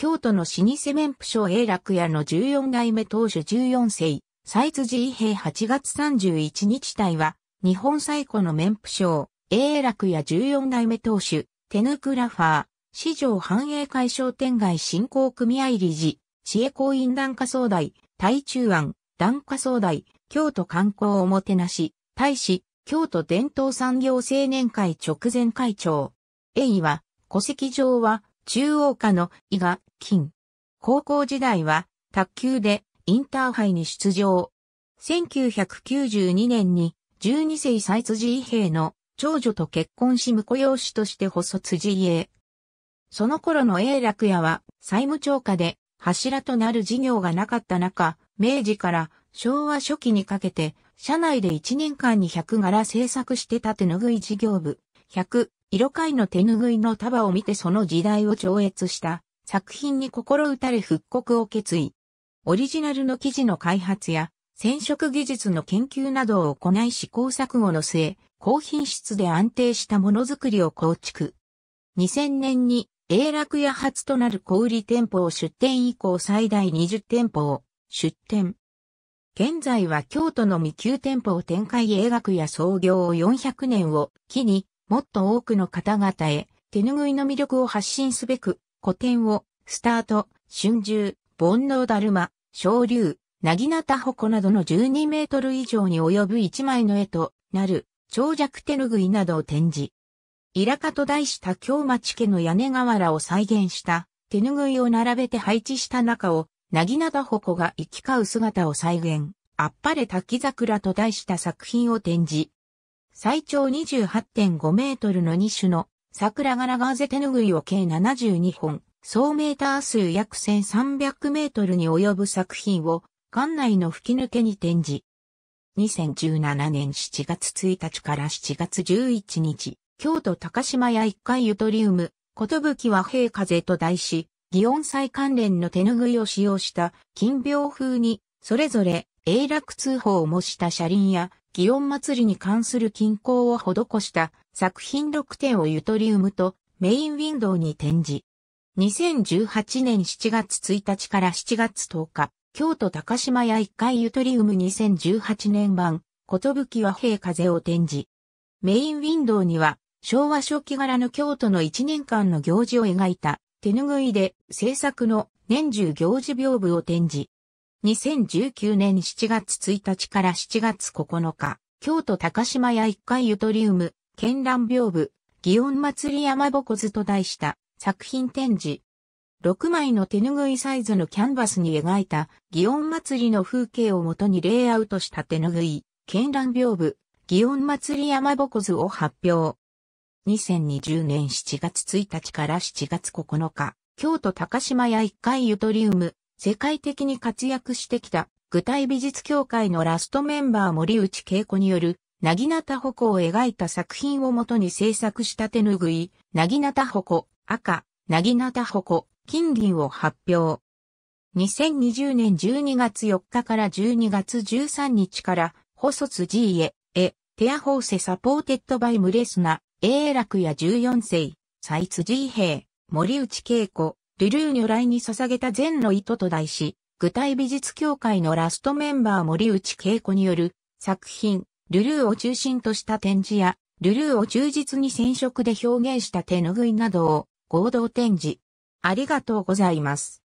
京都の老舗麺府所永楽屋の14代目当主14世、斎辻伊平8月31日隊は、日本最古の麺府所永楽屋14代目当主、手ぬくラファー、市場繁栄会商店街振興組合理事、知恵公院団下総代、台中湾、団下総代、京都観光おもてなし、大使、京都伝統産業青年会直前会長。A は、戸籍上は、中央科の伊賀、金。高校時代は卓球でインターハイに出場。1992年に12世斎辻伊兵の長女と結婚し婿養子として細辻家。その頃の永楽屋は債務超過で柱となる事業がなかった中、明治から昭和初期にかけて、社内で1年間に100柄制作して縦手ぬい事業部、100色界の手拭いの束を見てその時代を超越した作品に心打たれ復刻を決意。オリジナルの生地の開発や染色技術の研究などを行い試行錯誤の末、高品質で安定したものづくりを構築。2000年に永楽屋初となる小売店舗を出店以降最大20店舗を出店。現在は京都の未9店舗を展開永楽や創業400年を機にもっと多くの方々へ、手ぬぐいの魅力を発信すべく、古典を、スタート、春秋、煩悩だるま、昇竜、なぎなたほこなどの12メートル以上に及ぶ一枚の絵となる、長尺手ぬぐいなどを展示。イラカと題した京町家の屋根瓦を再現した手ぬぐいを並べて配置した中を、なぎなたほこが行き交う姿を再現、あっぱれ滝桜と題した作品を展示。最長28.5メートルの2種の桜柄ガーゼ手ぬぐいを計72本、総メーター数約1300メートルに及ぶ作品を館内の吹き抜けに展示。2017年7月1日から7月11日、京都高島屋1階ユトリウム、ことぶき和平風と題し、祇園祭関連の手ぬぐいを使用した金病風に、それぞれ永楽通報を模した車輪や祇園祭りに関する均衡を施した作品6点をユトリウムとメインウィンドウに展示。2018年7月1日から7月10日、京都高島屋1階ユトリウム2018年版、ことぶき和平風を展示。メインウィンドウには、昭和初期柄の京都の1年間の行事を描いた手ぬぐいで制作の年中行事屏風を展示。2019年7月1日から7月9日、京都高島屋一階ユトリウム、絢爛屏風、祇園祭山ぼこずと題した作品展示。6枚の手ぬぐいサイズのキャンバスに描いた祇園祭の風景をもとにレイアウトした手ぬぐい、絢爛屏風、祇園祭山ぼこずを発表。2020年7月1日から7月9日、京都高島屋一階ユトリウム、世界的に活躍してきた、具体美術協会のラストメンバー森内恵子による、なぎなたほこを描いた作品をもとに制作した手ぬぐい、なぎなたほこ、赤、なぎなたほこ、金銀を発表。2020年12月4日から12月13日から、細津 G へ、え、テアホーセサポーテッドバイムレスナ、英楽や14世、サイツ G 兵、森内恵子、ルルー如来に捧げた善の意図と題し、具体美術協会のラストメンバー森内恵子による作品、ルルーを中心とした展示や、ルルーを忠実に染色で表現した手ぬぐいなどを合同展示。ありがとうございます。